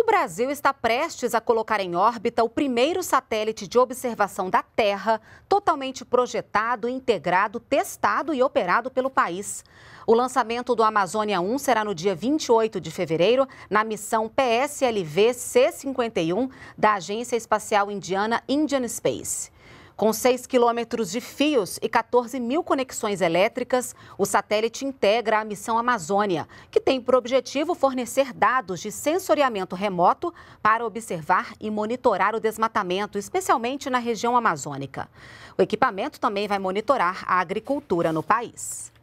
O Brasil está prestes a colocar em órbita o primeiro satélite de observação da Terra, totalmente projetado, integrado, testado e operado pelo país. O lançamento do Amazônia 1 será no dia 28 de fevereiro, na missão PSLV C-51 da Agência Espacial Indiana Indian Space. Com 6 quilômetros de fios e 14 mil conexões elétricas, o satélite integra a missão Amazônia, que tem por objetivo fornecer dados de sensoriamento remoto para observar e monitorar o desmatamento, especialmente na região amazônica. O equipamento também vai monitorar a agricultura no país.